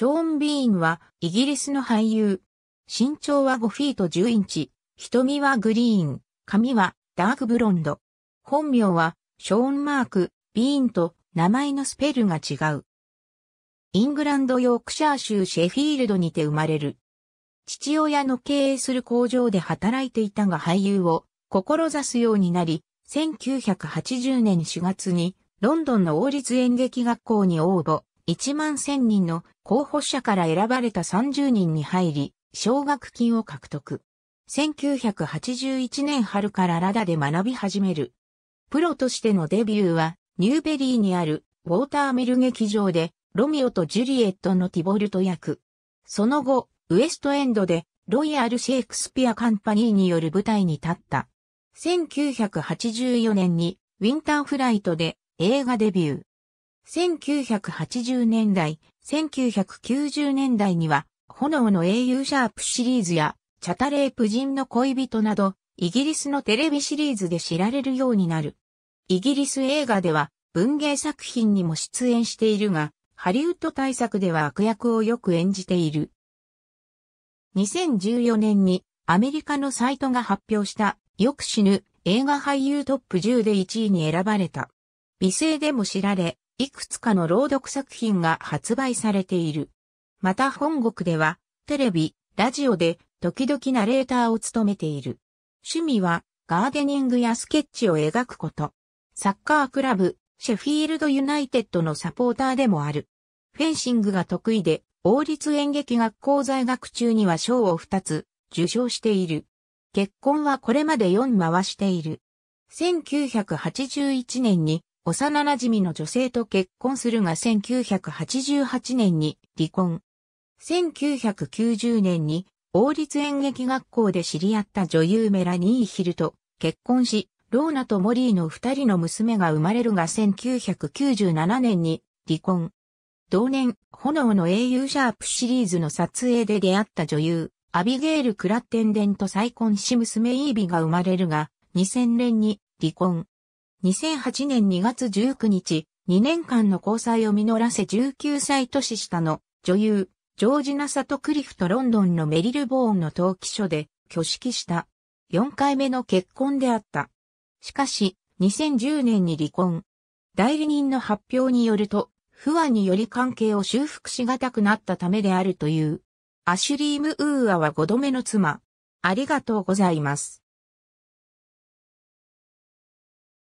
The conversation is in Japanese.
ショーン・ビーンはイギリスの俳優。身長は5フィート10インチ、瞳はグリーン、髪はダークブロンド。本名はショーン・マーク・ビーンと名前のスペルが違う。イングランド・ヨークシャー州シェフィールドにて生まれる。父親の経営する工場で働いていたが俳優を志すようになり、1980年4月にロンドンの王立演劇学校に応募。1万1000人の候補者から選ばれた30人に入り、奨学金を獲得。1981年春からラダで学び始める。プロとしてのデビューは、ニューベリーにあるウォーターミル劇場で、ロミオとジュリエットのティボルト役。その後、ウエストエンドで、ロイヤル・シェイクスピア・カンパニーによる舞台に立った。1984年に、ウィンターフライトで映画デビュー。1980年代、1990年代には、炎の英雄シャープシリーズや、チャタレープ人の恋人など、イギリスのテレビシリーズで知られるようになる。イギリス映画では、文芸作品にも出演しているが、ハリウッド大作では悪役をよく演じている。2014年にアメリカのサイトが発表したよく死ぬ映画俳優トップ10で1位に選ばれた。美声でも知られ、いくつかの朗読作品が発売されている。また本国では、テレビ、ラジオで時々ナレーターを務めている。趣味は、ガーデニングやスケッチを描くこと。サッカークラブ、シェフィールドユナイテッドのサポーターでもある。フェンシングが得意で、王立演劇学校在学中には賞を2つ受賞している。結婚はこれまで4回している。1981年に幼馴染の女性と結婚するが1988年に離婚。1990年に王立演劇学校で知り合った女優メラニー・ヒルと結婚し、ローナとモリーの二人の娘が生まれるが1997年に離婚。同年、炎の英雄シャープシリーズの撮影で出会った女優、アビゲール・クラッテンデンと再婚し娘イービが生まれるが、2000年に離婚。2008年2月19日、2年間の交際を実らせ19歳年下の女優、ジョージ・ナサト・クリフとロンドンのメリル・ボーンの登記書で挙式した4回目の結婚であった。しかし、2010年に離婚。代理人の発表によると、不安により関係を修復しがたくなったためであるという。アシュリーム・ウーアは5度目の妻。ありがとうございます。